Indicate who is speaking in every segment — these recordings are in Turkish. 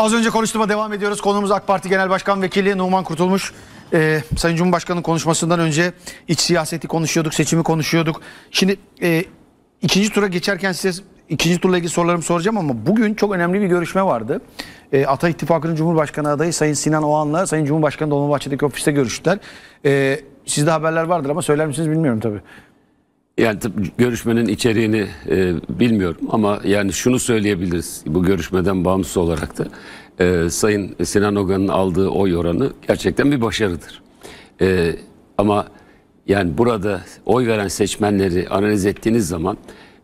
Speaker 1: Az önce konuştuğuma devam ediyoruz. Konumuz AK Parti Genel Başkan Vekili Numan Kurtulmuş. Ee, Sayın Cumhurbaşkanı'nın konuşmasından önce iç siyaseti konuşuyorduk, seçimi konuşuyorduk. Şimdi e, ikinci tura geçerken size ikinci turla ilgili sorularımı soracağım ama bugün çok önemli bir görüşme vardı. E, Ata İttifakı'nın Cumhurbaşkanı adayı Sayın Sinan Oğan'la Sayın Cumhurbaşkanı Dolmabahçe'deki ofiste görüştüler. E, sizde haberler vardır ama söyler misiniz bilmiyorum tabii.
Speaker 2: Yani görüşmenin içeriğini e, bilmiyorum ama yani şunu söyleyebiliriz bu görüşmeden bağımsız olarak da e, Sayın Sinan Ogan'ın aldığı oy oranı gerçekten bir başarıdır. E, ama yani burada oy veren seçmenleri analiz ettiğiniz zaman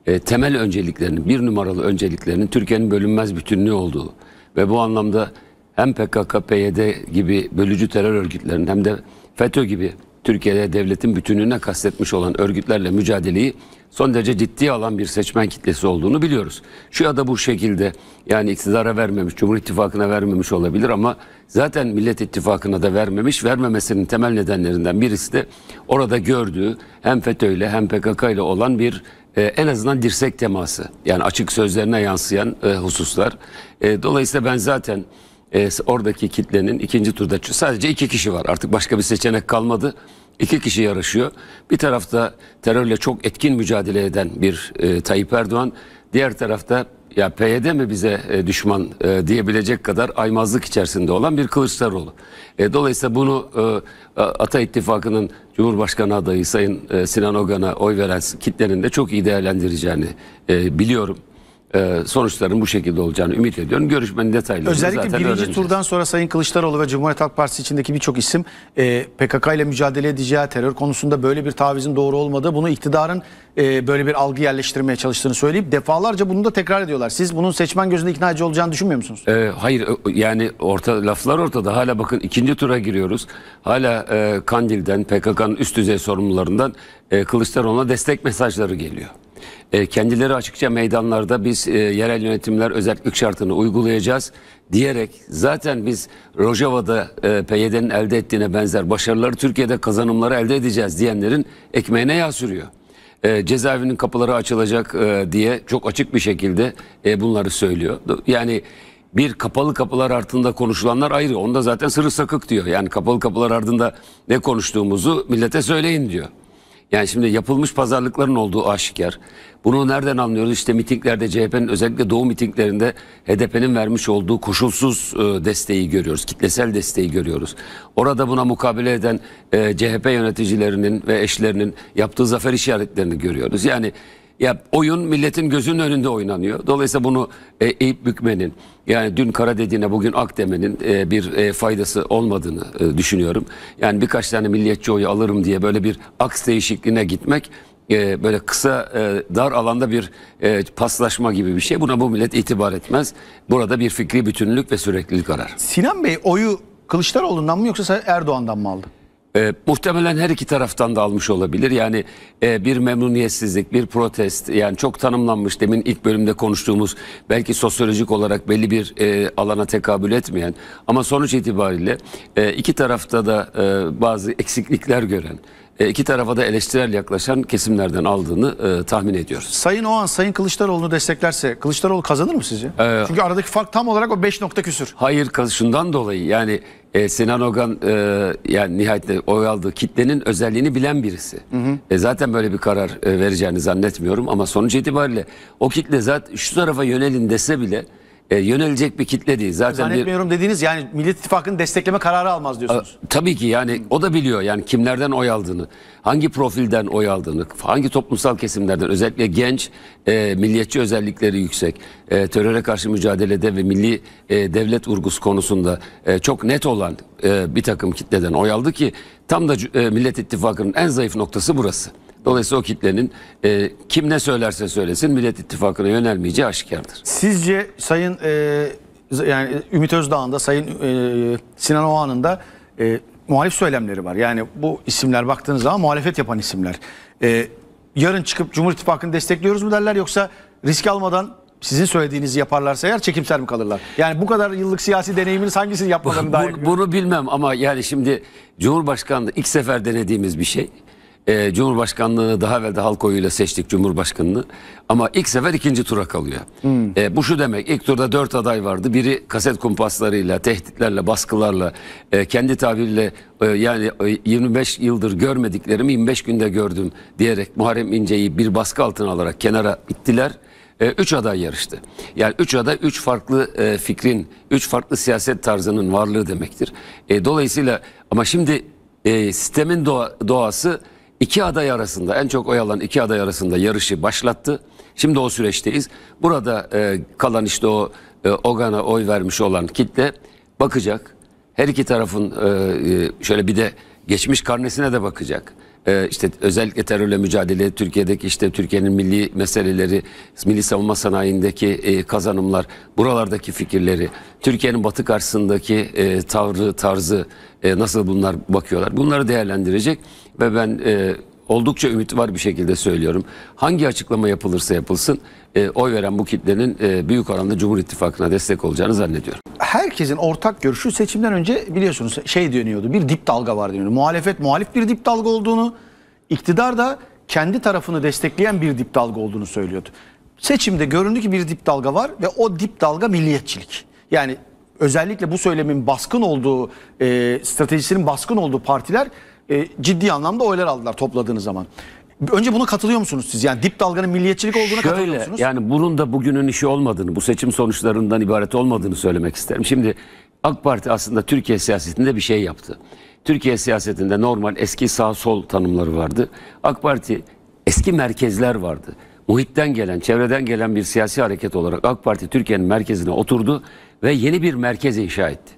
Speaker 2: e, temel önceliklerinin, bir numaralı önceliklerinin Türkiye'nin bölünmez bütünlüğü olduğu ve bu anlamda hem PKK, PYD gibi bölücü terör örgütlerinin hem de FETÖ gibi Türkiye'de devletin bütününe kastetmiş olan örgütlerle mücadeleyi son derece ciddiye alan bir seçmen kitlesi olduğunu biliyoruz. Şu ya da bu şekilde yani iktidara vermemiş, Cumhur İttifakı'na vermemiş olabilir ama zaten Millet İttifakı'na da vermemiş. Vermemesinin temel nedenlerinden birisi de orada gördüğü hem Fetö ile hem PKK ile olan bir e, en azından dirsek teması. Yani açık sözlerine yansıyan e, hususlar. E, dolayısıyla ben zaten e, oradaki kitlenin ikinci turda sadece iki kişi var. Artık başka bir seçenek kalmadı. İki kişi yarışıyor. Bir tarafta terörle çok etkin mücadele eden bir e, Tayyip Erdoğan. Diğer tarafta ya PYD mi bize e, düşman e, diyebilecek kadar aymazlık içerisinde olan bir Kılıçdaroğlu. E, dolayısıyla bunu e, Ata İttifakı'nın Cumhurbaşkanı adayı Sayın e, Sinan Ogan'a oy veren kitlenin de çok iyi değerlendireceğini e, biliyorum e, ee, sonuçların bu şekilde olacağını ümit ediyorum. Görüşmenin detayları Özellikle zaten birinci
Speaker 1: turdan sonra Sayın Kılıçdaroğlu ve Cumhuriyet Halk Partisi içindeki birçok isim e, PKK ile mücadele edeceği terör konusunda böyle bir tavizin doğru olmadığı bunu iktidarın e, böyle bir algı yerleştirmeye çalıştığını söyleyip defalarca bunu da tekrar ediyorlar. Siz bunun seçmen gözünde ikna edici olacağını düşünmüyor musunuz?
Speaker 2: E, hayır yani orta laflar ortada. Hala bakın ikinci tura giriyoruz. Hala e, Kandil'den PKK'nın üst düzey sorumlularından e, Kılıçdaroğlu'na destek mesajları geliyor. E, kendileri açıkça meydanlarda biz e, yerel yönetimler özellik şartını uygulayacağız diyerek zaten biz Rojava'da e, PYD'nin elde ettiğine benzer başarıları Türkiye'de kazanımları elde edeceğiz diyenlerin ekmeğine yağ sürüyor. E, cezaevinin kapıları açılacak e, diye çok açık bir şekilde e, bunları söylüyor. Yani bir kapalı kapılar ardında konuşulanlar ayrı. Onda zaten sırı sakık diyor. Yani kapalı kapılar ardında ne konuştuğumuzu millete söyleyin diyor. Yani şimdi yapılmış pazarlıkların olduğu aşikar. Bunu nereden anlıyoruz? İşte mitinglerde CHP'nin özellikle doğu mitinglerinde HDP'nin vermiş olduğu koşulsuz e, desteği görüyoruz. Kitlesel desteği görüyoruz. Orada buna mukabele eden e, CHP yöneticilerinin ve eşlerinin yaptığı zafer işaretlerini görüyoruz. Yani ya oyun milletin gözünün önünde oynanıyor. Dolayısıyla bunu e, eğip bükmenin yani dün kara dediğine bugün ak demenin e, bir e, faydası olmadığını e, düşünüyorum. Yani birkaç tane milliyetçi oyu alırım diye böyle bir aks değişikliğine gitmek e, böyle kısa e, dar alanda bir e, paslaşma gibi bir şey. Buna bu millet itibar etmez. Burada bir fikri bütünlük ve süreklilik arar.
Speaker 1: Sinan Bey oyu Kılıçdaroğlu'ndan mı yoksa Erdoğan'dan mı aldı?
Speaker 2: E, muhtemelen her iki taraftan da almış olabilir. Yani e, bir memnuniyetsizlik, bir protest yani çok tanımlanmış demin ilk bölümde konuştuğumuz belki sosyolojik olarak belli bir e, alana tekabül etmeyen ama sonuç itibariyle e, iki tarafta da e, bazı eksiklikler gören e, iki tarafa da eleştirel yaklaşan kesimlerden aldığını e, tahmin ediyoruz. Sayın Oğan, Sayın Kılıçdaroğlu'nu desteklerse Kılıçdaroğlu kazanır mı sizce? Ee, Çünkü aradaki fark tam olarak o 5 nokta küsür. Hayır kazışından dolayı yani e, Sinan Ogan e, yani nihayetle oy aldığı kitlenin özelliğini bilen birisi. Hı hı. E, zaten böyle bir karar e, vereceğini zannetmiyorum ama sonuç itibariyle o kitle zaten şu tarafa yönelin dese bile e, yönelecek bir kitle değil. Zaten Zannetmiyorum
Speaker 1: bir, dediğiniz yani Millet İttifakı'nın destekleme kararı almaz diyorsunuz.
Speaker 2: A, tabii ki yani o da biliyor yani kimlerden oy aldığını, hangi profilden oy aldığını, hangi toplumsal kesimlerden özellikle genç, e, milliyetçi özellikleri yüksek, e, teröre karşı mücadelede ve milli e, devlet urgusu konusunda e, çok net olan e, bir takım kitleden oy aldı ki tam da e, Millet İttifakı'nın en zayıf noktası burası. Dolayısıyla o kitlenin e, kim ne söylerse söylesin Millet İttifakı'na yönelmeyeceği aşikardır.
Speaker 1: Sizce Sayın e, yani Ümit Özdağ'ında Sayın e, Sinan Oğan'ın da e, muhalif söylemleri var. Yani bu isimler baktığınız zaman muhalefet yapan isimler. E, yarın çıkıp Cumhur İttifakı'nı destekliyoruz mu derler yoksa risk almadan sizin söylediğinizi yaparlarsa eğer çekimsel mi kalırlar? Yani bu kadar
Speaker 2: yıllık siyasi deneyiminiz hangisini yapmalarını dair? Bunu, bunu bilmem ama yani şimdi Cumhurbaşkanlığı ilk sefer denediğimiz bir şey e, Cumhurbaşkanlığını daha evvel de halk oyuyla seçtik Cumhurbaşkanını. Ama ilk sefer ikinci tura kalıyor. Hmm. E, bu şu demek ilk turda dört aday vardı. Biri kaset kumpaslarıyla, tehditlerle, baskılarla, e, kendi tabiriyle e, yani 25 e, yıldır görmediklerimi 25 günde gördüm diyerek Muharrem İnce'yi bir baskı altına alarak kenara ittiler. E, üç aday yarıştı. Yani üç aday üç farklı e, fikrin, üç farklı siyaset tarzının varlığı demektir. E, dolayısıyla ama şimdi e, sistemin doğa, doğası iki aday arasında en çok oy alan iki aday arasında yarışı başlattı. Şimdi o süreçteyiz. Burada e, kalan işte o e, Ogan'a oy vermiş olan kitle bakacak. Her iki tarafın e, e şöyle bir de geçmiş karnesine de bakacak. Ee, işte özellikle terörle mücadele, Türkiye'deki işte Türkiye'nin milli meseleleri, milli savunma sanayindeki e, kazanımlar, buralardaki fikirleri, Türkiye'nin batı karşısındaki e, tavrı, tarzı e, nasıl bunlar bakıyorlar. Bunları değerlendirecek ve ben e, oldukça ümit var bir şekilde söylüyorum. Hangi açıklama yapılırsa yapılsın e, oy veren bu kitlenin e, büyük oranda Cumhur İttifakı'na destek olacağını zannediyorum.
Speaker 1: Herkesin ortak görüşü seçimden önce biliyorsunuz şey dönüyordu. Bir dip dalga var deniyordu. Muhalefet muhalif bir dip dalga olduğunu, iktidar da kendi tarafını destekleyen bir dip dalga olduğunu söylüyordu. Seçimde göründü ki bir dip dalga var ve o dip dalga milliyetçilik. Yani özellikle bu söylemin baskın olduğu, e, stratejisinin baskın olduğu partiler e, ciddi anlamda oylar aldılar topladığınız zaman. Önce buna katılıyor musunuz siz? Yani dip dalganın milliyetçilik olduğuna Şöyle, katılıyor musunuz?
Speaker 2: Yani bunun da bugünün işi olmadığını, bu seçim sonuçlarından ibaret olmadığını söylemek isterim. Şimdi AK Parti aslında Türkiye siyasetinde bir şey yaptı. Türkiye siyasetinde normal eski sağ sol tanımları vardı. AK Parti eski merkezler vardı. Muhitten gelen, çevreden gelen bir siyasi hareket olarak AK Parti Türkiye'nin merkezine oturdu ve yeni bir merkez inşa etti.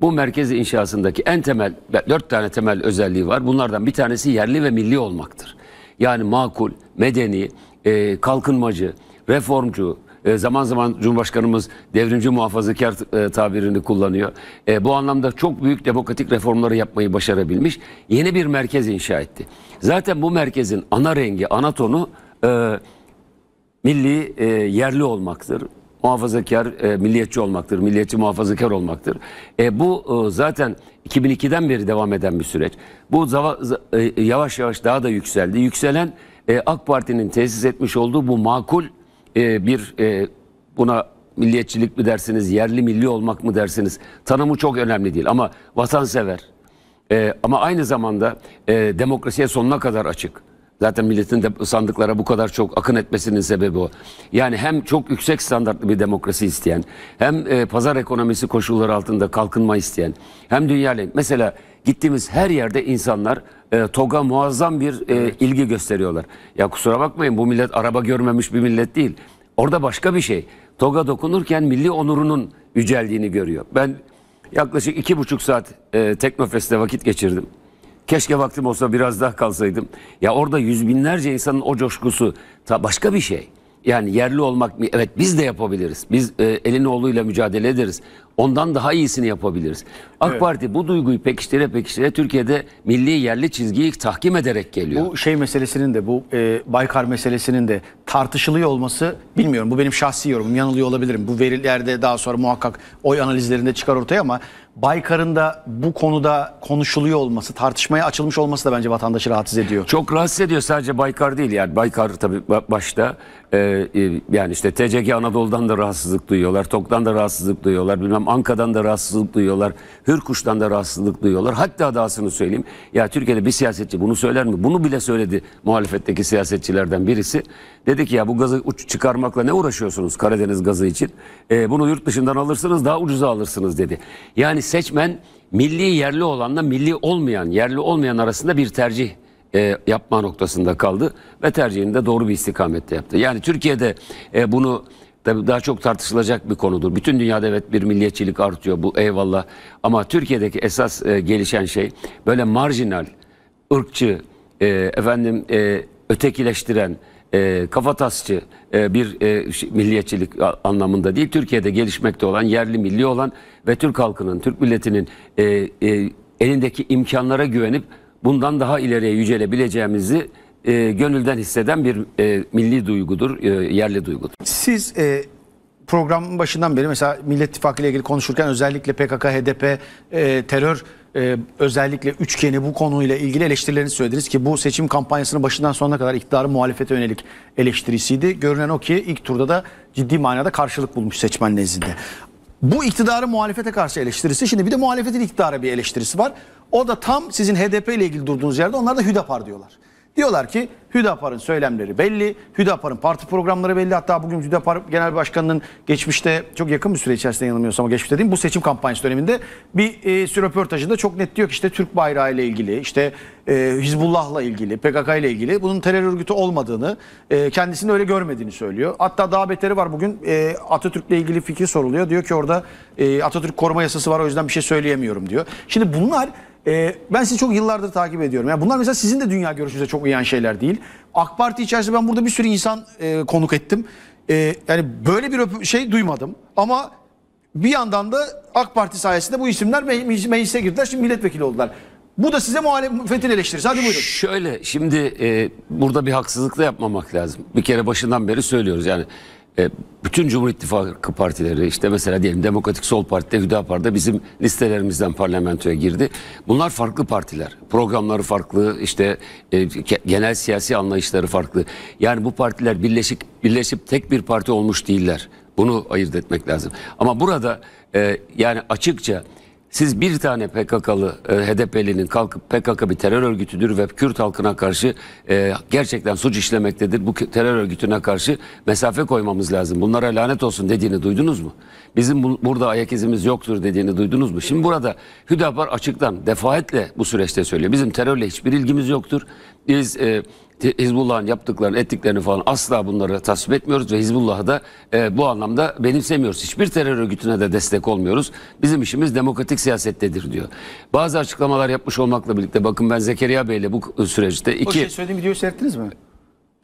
Speaker 2: Bu merkez inşasındaki en temel, dört tane temel özelliği var. Bunlardan bir tanesi yerli ve milli olmaktır. Yani makul, medeni, e, kalkınmacı, reformcu, e, zaman zaman Cumhurbaşkanımız devrimci muhafazakar e, tabirini kullanıyor. E, bu anlamda çok büyük demokratik reformları yapmayı başarabilmiş. Yeni bir merkez inşa etti. Zaten bu merkezin ana rengi, ana tonu e, milli e, yerli olmaktır. Muhafazakar, e, milliyetçi olmaktır. Milliyetçi muhafazakar olmaktır. E, bu e, zaten 2002'den beri devam eden bir süreç. Bu e, e, yavaş yavaş daha da yükseldi. Yükselen e, AK Parti'nin tesis etmiş olduğu bu makul bir buna milliyetçilik mi dersiniz, yerli milli olmak mı dersiniz tanımı çok önemli değil. Ama vatansever ama aynı zamanda demokrasiye sonuna kadar açık Zaten milletin de sandıklara bu kadar çok akın etmesinin sebebi o. Yani hem çok yüksek standartlı bir demokrasi isteyen, hem e, pazar ekonomisi koşulları altında kalkınma isteyen, hem dünya mesela gittiğimiz her yerde insanlar e, TOG'a muazzam bir e, ilgi gösteriyorlar. Ya kusura bakmayın bu millet araba görmemiş bir millet değil. Orada başka bir şey. TOG'a dokunurken milli onurunun yüceldiğini görüyor. Ben yaklaşık iki buçuk saat e, Teknofest'te vakit geçirdim. Keşke vaktim olsa biraz daha kalsaydım. Ya orada yüz binlerce insanın o coşkusu ta başka bir şey. Yani yerli olmak evet biz de yapabiliriz. Biz e, elin oğluyla mücadele ederiz. Ondan daha iyisini yapabiliriz. AK evet. Parti bu duyguyu pekiştire pekiştire Türkiye'de milli yerli çizgiyi tahkim ederek geliyor. Bu şey meselesinin de bu e, Baykar meselesinin de
Speaker 1: tartışılıyor olması bilmiyorum. Bu benim şahsi yorumum. Yanılıyor olabilirim. Bu verilerde daha sonra muhakkak oy analizlerinde çıkar ortaya ama Baykar'ın da bu konuda konuşuluyor olması, tartışmaya açılmış
Speaker 2: olması da bence vatandaşı rahatsız ediyor. Çok rahatsız ediyor sadece Baykar değil yani. Baykar tabii başta e, e, yani işte TCK Anadolu'dan da rahatsızlık duyuyorlar, TOK'tan da rahatsızlık duyuyorlar. Bilmem duyuyorum. Anka'dan da rahatsızlık duyuyorlar. Hürkuş'tan da rahatsızlık duyuyorlar. Hatta dahasını söyleyeyim. Ya Türkiye'de bir siyasetçi bunu söyler mi? Bunu bile söyledi muhalefetteki siyasetçilerden birisi. Dedi ki ya bu gazı çıkarmakla ne uğraşıyorsunuz Karadeniz gazı için? E, bunu yurt dışından alırsınız daha ucuza alırsınız dedi. Yani seçmen milli yerli olanla milli olmayan, yerli olmayan arasında bir tercih e, yapma noktasında kaldı ve tercihini de doğru bir istikamette yaptı. Yani Türkiye'de e, bunu tabii daha çok tartışılacak bir konudur. Bütün dünyada evet bir milliyetçilik artıyor bu eyvallah. Ama Türkiye'deki esas e, gelişen şey böyle marjinal, ırkçı, e, efendim e, ötekileştiren, e, kafatasçı e, bir e, milliyetçilik anlamında değil. Türkiye'de gelişmekte olan, yerli milli olan ve Türk halkının, Türk milletinin e, e, elindeki imkanlara güvenip bundan daha ileriye yücelebileceğimizi e, gönülden hisseden bir e, milli duygudur, e, yerli duygudur.
Speaker 1: Siz e, programın başından beri mesela Millet İttifakı ile ilgili konuşurken özellikle PKK, HDP, e, terör e, özellikle üçgeni bu konuyla ilgili eleştirilerini söylediniz ki bu seçim kampanyasının başından sonuna kadar iktidarın muhalefete yönelik eleştirisiydi. Görünen o ki ilk turda da ciddi manada karşılık bulmuş seçmen nezdinde. Bu iktidarı muhalefete karşı eleştirisi. Şimdi bir de muhalefetin iktidara bir eleştirisi var. O da tam sizin HDP ile ilgili durduğunuz yerde onlar da Hüdapar diyorlar. Diyorlar ki Hüdapar'ın söylemleri belli, Hüdapar'ın parti programları belli. Hatta bugün Hüdapar Genel Başkanı'nın geçmişte çok yakın bir süre içerisinde yanılmıyorsam ama geçmişte değil bu seçim kampanyası döneminde bir e, röportajında çok net diyor ki işte Türk bayrağı ile ilgili, işte e, Hizbullah'la ilgili, PKK ile ilgili bunun terör örgütü olmadığını, e, kendisini öyle görmediğini söylüyor. Hatta daha beteri var bugün e, Atatürk'le ilgili fikri soruluyor. Diyor ki orada e, Atatürk koruma yasası var o yüzden bir şey söyleyemiyorum diyor. Şimdi bunlar ee, ben sizi çok yıllardır takip ediyorum. Yani bunlar mesela sizin de dünya görüşünüze çok uyan şeyler değil. AK Parti içerisinde ben burada bir sürü insan e, konuk ettim. E, yani böyle bir şey duymadım. Ama bir yandan da
Speaker 2: AK Parti sayesinde bu isimler me- meclise girdiler. Şimdi milletvekili oldular. Bu da size muhalefetin eleştirisi. Hadi buyurun. Şöyle şimdi e, burada bir haksızlık da yapmamak lazım. Bir kere başından beri söylüyoruz yani e, bütün Cumhur İttifakı partileri işte mesela diyelim Demokratik Sol Parti'de Hüdapar'da bizim listelerimizden parlamentoya girdi. Bunlar farklı partiler. Programları farklı işte e, genel siyasi anlayışları farklı. Yani bu partiler birleşik birleşip tek bir parti olmuş değiller. Bunu ayırt etmek lazım. Ama burada e, yani açıkça siz bir tane PKK'lı, e, HDP'linin kalkıp PKK bir terör örgütüdür ve Kürt halkına karşı e, gerçekten suç işlemektedir. Bu terör örgütüne karşı mesafe koymamız lazım. Bunlara lanet olsun dediğini duydunuz mu? Bizim bu, burada ayak izimiz yoktur dediğini duydunuz mu? Şimdi burada Hüdapar açıktan defaetle bu süreçte söylüyor. Bizim terörle hiçbir ilgimiz yoktur. Biz... E, Hizbullah'ın yaptıklarını, ettiklerini falan asla bunları tasvip etmiyoruz ve Hizbullah'ı da e, bu anlamda benimsemiyoruz. Hiçbir terör örgütüne de destek olmuyoruz. Bizim işimiz demokratik siyasettedir diyor. Bazı açıklamalar yapmış olmakla birlikte bakın ben Zekeriya Bey'le bu süreçte iki... O şey
Speaker 1: söylediğim videoyu seyrettiniz mi?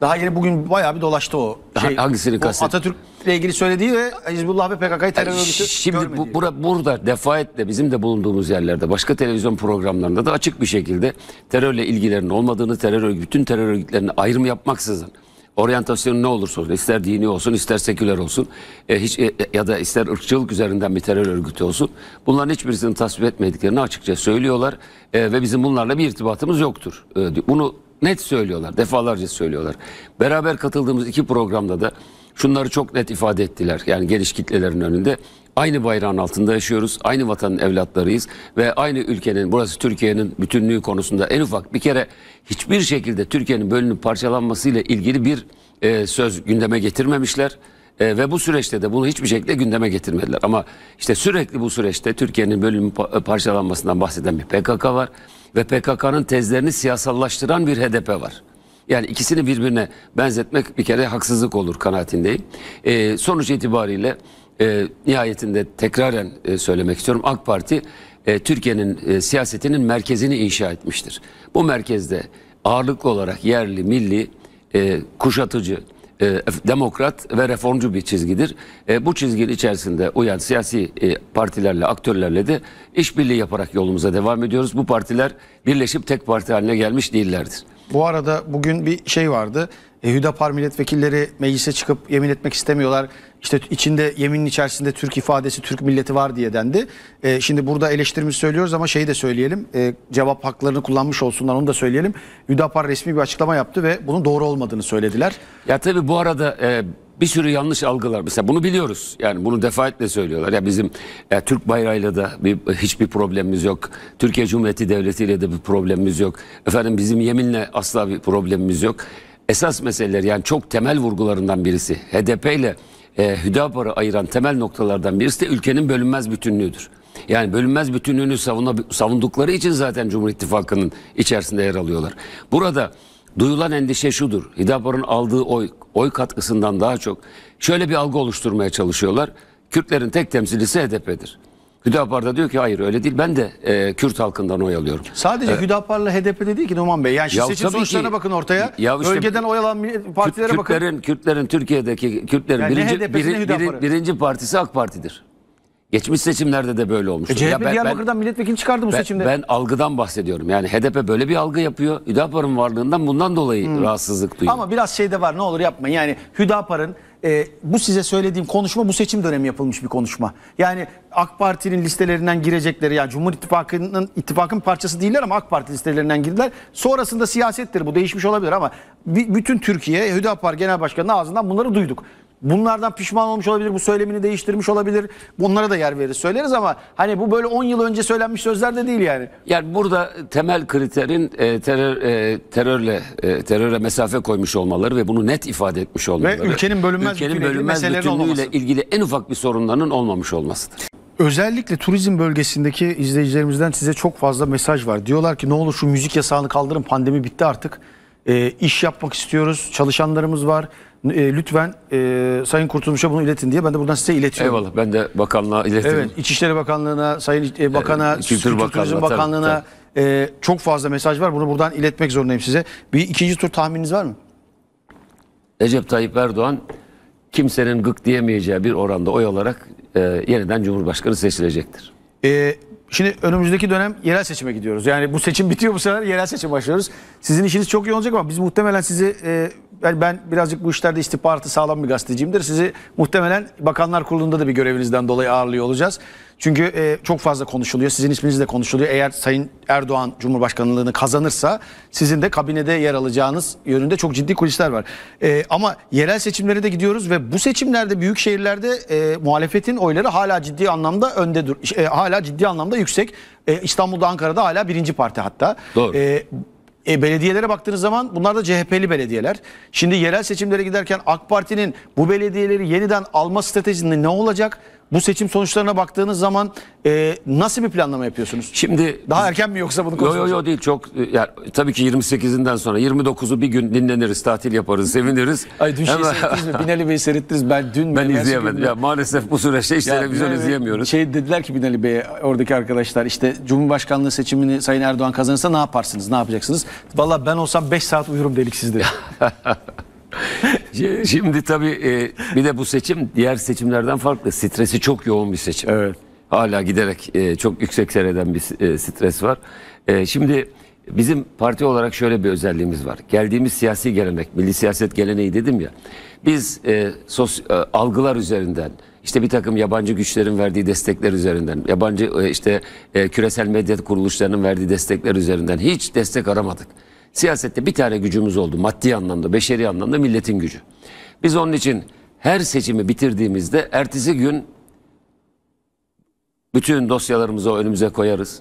Speaker 1: Daha yeni bugün bayağı bir dolaştı o. Şey, Hangisini kastet? Atatürk'le ilgili söylediği ve Hizbullah ve PKK'yı terör örgütü
Speaker 2: yani Şimdi bu, bura, burada defaatle bizim de bulunduğumuz yerlerde başka televizyon programlarında da açık bir şekilde terörle ilgilerinin olmadığını, terör örgütü, bütün terör örgütlerini ayrım yapmaksızın oryantasyonu ne olursa olsun ister dini olsun ister seküler olsun e, hiç e, e ya da ister ırkçılık üzerinden bir terör örgütü olsun bunların hiçbirisini tasvip etmediklerini açıkça söylüyorlar e, ve bizim bunlarla bir irtibatımız yoktur. E, bunu net söylüyorlar. Defalarca söylüyorlar. Beraber katıldığımız iki programda da şunları çok net ifade ettiler. Yani geniş kitlelerin önünde aynı bayrağın altında yaşıyoruz. Aynı vatanın evlatlarıyız ve aynı ülkenin burası Türkiye'nin bütünlüğü konusunda en ufak bir kere hiçbir şekilde Türkiye'nin bölünüp parçalanmasıyla ilgili bir e, söz gündeme getirmemişler. E, ve bu süreçte de bunu hiçbir şekilde gündeme getirmediler. Ama işte sürekli bu süreçte Türkiye'nin bölünüp e, parçalanmasından bahseden bir PKK var ve PKK'nın tezlerini siyasallaştıran bir HDP var. Yani ikisini birbirine benzetmek bir kere haksızlık olur kanaatindeyim. E, sonuç itibariyle e, nihayetinde tekraren e, söylemek istiyorum. AK Parti e, Türkiye'nin e, siyasetinin merkezini inşa etmiştir. Bu merkezde ağırlıklı olarak yerli, milli, e, kuşatıcı, e, demokrat ve reformcu bir çizgidir. E, bu çizginin içerisinde uyan siyasi e, partilerle, aktörlerle de işbirliği yaparak yolumuza devam ediyoruz. Bu partiler birleşip tek parti haline gelmiş değillerdir.
Speaker 1: Bu arada bugün bir şey vardı. E, Hüdapar milletvekilleri meclise çıkıp yemin etmek istemiyorlar. İşte içinde yeminin içerisinde Türk ifadesi, Türk milleti var diye dendi. E, şimdi burada eleştirimizi söylüyoruz ama şeyi de söyleyelim. E, cevap haklarını kullanmış olsunlar onu da
Speaker 2: söyleyelim. Hüdapar resmi bir açıklama yaptı ve bunun doğru olmadığını söylediler. Ya tabii bu arada... E bir sürü yanlış algılar. Mesela bunu biliyoruz. Yani bunu defaatle söylüyorlar. Ya bizim ya e, Türk bayrağıyla da bir, hiçbir problemimiz yok. Türkiye Cumhuriyeti Devleti ile de bir problemimiz yok. Efendim bizim yeminle asla bir problemimiz yok esas meseleleri yani çok temel vurgularından birisi HDP ile e, Hüdapar'ı ayıran temel noktalardan birisi de ülkenin bölünmez bütünlüğüdür. Yani bölünmez bütünlüğünü savuna, savundukları için zaten Cumhur İttifakı'nın içerisinde yer alıyorlar. Burada duyulan endişe şudur. Hidaparın aldığı oy, oy katkısından daha çok şöyle bir algı oluşturmaya çalışıyorlar. Kürtlerin tek temsilcisi HDP'dir. Hüdapar da diyor ki hayır öyle değil. Ben de e, Kürt halkından oy alıyorum. Sadece ee, Hüdapar'la HDP'de değil ki Numan Bey. Yani ya seçim sonuçlarına ki, bakın
Speaker 1: ortaya. Ya işte, Bölgeden
Speaker 2: oy alan partilere Kürt, bakın. Kürtlerin, Kürtlerin Türkiye'deki Kürtlerin yani birinci, bir, bir, birinci partisi AK Parti'dir. Geçmiş seçimlerde de böyle olmuş. E, CHP ya ben, Diyarbakır'dan
Speaker 1: ben, milletvekili çıkardı bu ben, seçimde. Ben
Speaker 2: algıdan bahsediyorum. Yani HDP böyle bir algı yapıyor. Hüdapar'ın varlığından bundan dolayı hmm. rahatsızlık duyuyor.
Speaker 1: Ama biraz şey de var ne olur yapmayın. Yani Hüdapar'ın e, bu size söylediğim konuşma bu seçim dönemi yapılmış bir konuşma. Yani AK Parti'nin listelerinden girecekleri yani Cumhur İttifakı'nın ittifakın parçası değiller ama AK Parti listelerinden girdiler. Sonrasında siyasettir bu değişmiş olabilir ama bütün Türkiye Hüdapar Genel Başkanı'nın ağzından bunları duyduk. Bunlardan pişman olmuş olabilir, bu söylemini değiştirmiş olabilir. Bunlara da yer verir söyleriz ama hani bu böyle 10 yıl önce söylenmiş sözler de değil yani.
Speaker 2: Yani burada temel kriterin e, terör e, terörle e, teröre mesafe koymuş olmaları ve bunu net ifade etmiş olmaları. Ve ülkenin bölünmez ülkenin bölünmez bütünlüğüyle ilgili en ufak bir sorunlarının olmamış olmasıdır.
Speaker 1: Özellikle turizm bölgesindeki izleyicilerimizden size çok fazla mesaj var. Diyorlar ki ne olur şu müzik yasağını kaldırın pandemi bitti artık. E, iş yapmak istiyoruz, çalışanlarımız var e, lütfen e, Sayın Kurtulmuş'a bunu iletin diye ben de buradan size iletiyorum. Eyvallah
Speaker 2: ben de bakanlığa iletirim. Evet
Speaker 1: İçişleri Bakanlığı'na, Sayın e, Bakan'a, e, Kültür Bakanlığı, Bakanlığı'na tabii, tabii. E, çok fazla mesaj var. Bunu buradan
Speaker 2: iletmek zorundayım size. Bir ikinci tur tahmininiz var mı? Recep Tayyip Erdoğan kimsenin gık diyemeyeceği bir oranda oy alarak e, yeniden Cumhurbaşkanı seçilecektir. E, Şimdi önümüzdeki dönem yerel seçime gidiyoruz. Yani bu seçim bitiyor bu sefer yerel seçim
Speaker 1: başlıyoruz. Sizin işiniz çok iyi olacak ama biz muhtemelen sizi e, ben birazcık bu işlerde istihbaratı sağlam bir gazeteciyimdir. Sizi muhtemelen Bakanlar Kurulu'nda da bir görevinizden dolayı ağırlıyor olacağız. Çünkü e, çok fazla konuşuluyor. Sizin isminiz de konuşuluyor. Eğer Sayın Erdoğan Cumhurbaşkanlığını kazanırsa sizin de kabinede yer alacağınız yönünde çok ciddi kulisler var. E, ama yerel seçimlere de gidiyoruz ve bu seçimlerde büyük şehirlerde e, muhalefetin oyları hala ciddi anlamda önde dur e, hala ciddi anlamda yüksek. E, İstanbul'da Ankara'da hala birinci parti hatta. Doğru. E, e, belediyelere baktığınız zaman bunlar da CHP'li belediyeler. Şimdi yerel seçimlere giderken AK Parti'nin bu belediyeleri yeniden alma stratejisinde ne olacak? bu seçim sonuçlarına baktığınız zaman e, nasıl bir planlama yapıyorsunuz? Şimdi daha erken mi yoksa bunu konuşacağız? Yok
Speaker 2: yok yo, değil çok e, yani, tabii ki 28'inden sonra 29'u bir gün dinleniriz, tatil yaparız, seviniriz. Ay dün şey Hemen... seyrettiniz mi? Binali
Speaker 1: Bey'i seyrettiniz.
Speaker 2: Ben dün ben izleyemedim. Ya maalesef bu süreçte hiç ya, televizyon Binali, izleyemiyoruz. Şey dediler ki
Speaker 1: Binali Bey'e oradaki arkadaşlar işte Cumhurbaşkanlığı seçimini Sayın Erdoğan kazanırsa ne yaparsınız? Ne yapacaksınız? Vallahi ben olsam 5 saat uyurum deliksizdir.
Speaker 2: Şimdi tabii e, bir de bu seçim diğer seçimlerden farklı. Stresi çok yoğun bir seçim. Evet. Hala giderek e, çok yüksek seyreden bir e, stres var. şimdi bizim parti olarak şöyle bir özelliğimiz var. Geldiğimiz siyasi gelenek, milli siyaset geleneği dedim ya. Biz sos, algılar üzerinden, işte bir takım yabancı güçlerin verdiği destekler üzerinden, yabancı işte küresel medya kuruluşlarının verdiği destekler üzerinden hiç destek aramadık. Siyasette bir tane gücümüz oldu maddi anlamda, beşeri anlamda milletin gücü. Biz onun için her seçimi bitirdiğimizde ertesi gün bütün dosyalarımızı önümüze koyarız.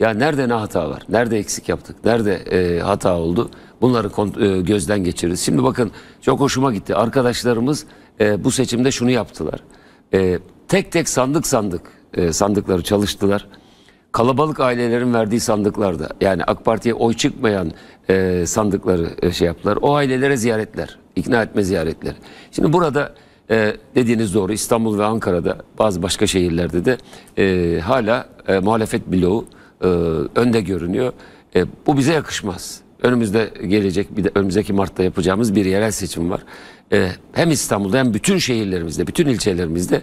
Speaker 2: Ya nerede ne hata var? Nerede eksik yaptık? Nerede e, hata oldu? Bunları e, gözden geçiririz. Şimdi bakın çok hoşuma gitti. Arkadaşlarımız e, bu seçimde şunu yaptılar. E, tek tek sandık sandık e, sandıkları çalıştılar kalabalık ailelerin verdiği sandıklarda yani AK Parti'ye oy çıkmayan e, sandıkları e, şey yaptılar. O ailelere ziyaretler, ikna etme ziyaretleri. Şimdi burada e, dediğiniz doğru İstanbul ve Ankara'da bazı başka şehirlerde de e, hala e, muhalefet bloğu e, önde görünüyor. E, bu bize yakışmaz. Önümüzde gelecek bir de önümüzdeki Mart'ta yapacağımız bir yerel seçim var. E, hem İstanbul'da hem bütün şehirlerimizde, bütün ilçelerimizde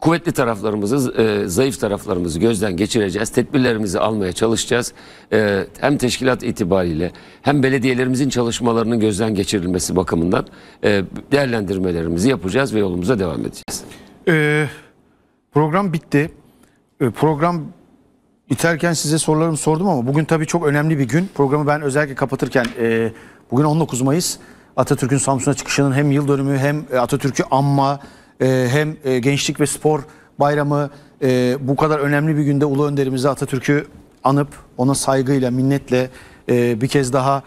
Speaker 2: kuvvetli taraflarımızı, e, zayıf taraflarımızı gözden geçireceğiz. Tedbirlerimizi almaya çalışacağız. E, hem teşkilat itibariyle hem belediyelerimizin çalışmalarının gözden geçirilmesi bakımından e, değerlendirmelerimizi yapacağız ve yolumuza devam edeceğiz.
Speaker 1: E, program bitti. E, program biterken size sorularımı sordum ama bugün tabii çok önemli bir gün. Programı ben özellikle kapatırken e, bugün 19 Mayıs Atatürk'ün Samsun'a çıkışının hem yıl dönümü hem Atatürk'ü anma ee, hem e, Gençlik ve Spor Bayramı e, bu kadar önemli bir günde Ulu Önderimizi Atatürk'ü anıp ona saygıyla, minnetle e, bir kez daha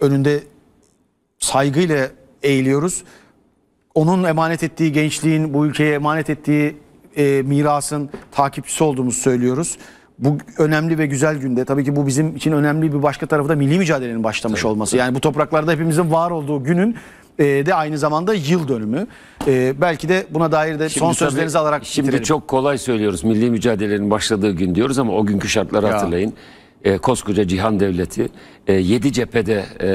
Speaker 1: önünde saygıyla eğiliyoruz. Onun emanet ettiği gençliğin, bu ülkeye emanet ettiği mirasın takipçisi olduğumuzu söylüyoruz. Bu önemli ve güzel günde tabii ki bu bizim için önemli bir başka tarafı da milli mücadelenin başlamış tabii, olması. Tabii. Yani bu topraklarda hepimizin var olduğu günün ee, de aynı zamanda yıl dönümü. Ee, belki de buna dair de Şimdi son tabii- alarak Şimdi bitirelim.
Speaker 2: çok kolay söylüyoruz. Milli mücadelenin başladığı gün diyoruz ama o günkü şartları Ya. hatırlayın. E, koskoca cihan devleti e, 7 cephede e,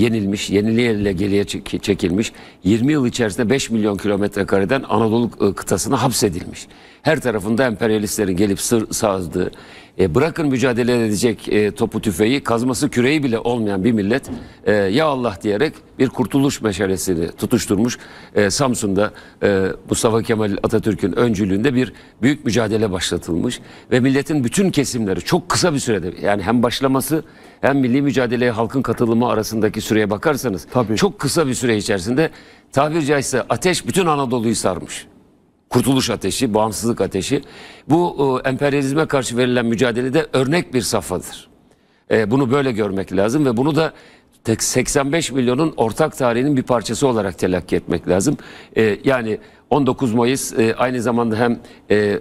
Speaker 2: yenilmiş, yeniliyle geriye çekilmiş. 20 yıl içerisinde 5 milyon kilometre kareden Anadolu e, kıtasına hapsedilmiş. Her tarafında emperyalistlerin gelip sır sardığı, e, bırakın mücadele edecek e, topu tüfeği, kazması küreği bile olmayan bir millet e, ya Allah diyerek bir kurtuluş meşalesini tutuşturmuş. E, Samsun'da e, Mustafa Kemal Atatürk'ün öncülüğünde bir büyük mücadele başlatılmış ve milletin bütün kesimleri çok kısa bir sürede yani hem başlaması hem milli mücadeleye halkın katılımı arasındaki süreye bakarsanız Tabii. çok kısa bir süre içerisinde tabiri caizse ateş bütün Anadolu'yu sarmış kurtuluş ateşi, bağımsızlık ateşi. Bu e, emperyalizme karşı verilen mücadelede örnek bir safhadır. E, bunu böyle görmek lazım ve bunu da 85 milyonun ortak tarihinin bir parçası olarak telakki etmek lazım. E, yani 19 Mayıs e, aynı zamanda hem e,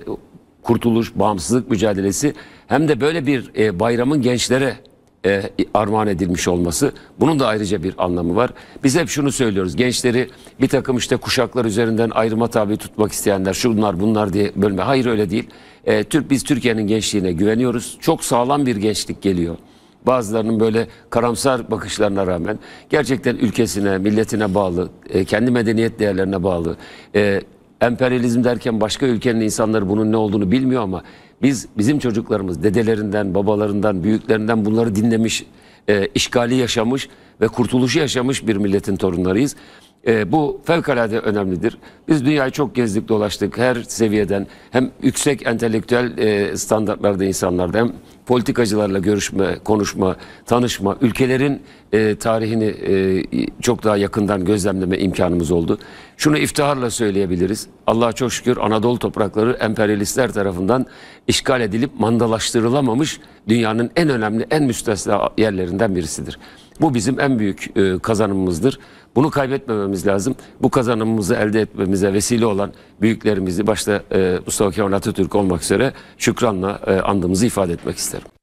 Speaker 2: kurtuluş, bağımsızlık mücadelesi hem de böyle bir e, bayramın gençlere e, armağan edilmiş olması. Bunun da ayrıca bir anlamı var. Biz hep şunu söylüyoruz. Gençleri bir takım işte kuşaklar üzerinden ayrıma tabi tutmak isteyenler şunlar bunlar diye bölme. Hayır öyle değil. E, Türk Biz Türkiye'nin gençliğine güveniyoruz. Çok sağlam bir gençlik geliyor. Bazılarının böyle karamsar bakışlarına rağmen gerçekten ülkesine, milletine bağlı, e, kendi medeniyet değerlerine bağlı. E, emperyalizm derken başka ülkenin insanları bunun ne olduğunu bilmiyor ama biz bizim çocuklarımız dedelerinden, babalarından, büyüklerinden bunları dinlemiş, e, işgali yaşamış ve kurtuluşu yaşamış bir milletin torunlarıyız. E, bu fevkalade önemlidir. Biz dünyayı çok gezdik dolaştık her seviyeden hem yüksek entelektüel e, standartlarda insanlarda hem politikacılarla görüşme, konuşma, tanışma, ülkelerin e, tarihini e, çok daha yakından gözlemleme imkanımız oldu. Şunu iftiharla söyleyebiliriz. Allah'a çok şükür Anadolu toprakları emperyalistler tarafından işgal edilip mandalaştırılamamış dünyanın en önemli, en müstesna yerlerinden birisidir. Bu bizim en büyük e, kazanımımızdır. Bunu kaybetmememiz lazım. Bu kazanımımızı elde etmemize vesile olan büyüklerimizi başta e, Mustafa Kemal Atatürk olmak üzere şükranla e, andığımızı ifade etmek isterim.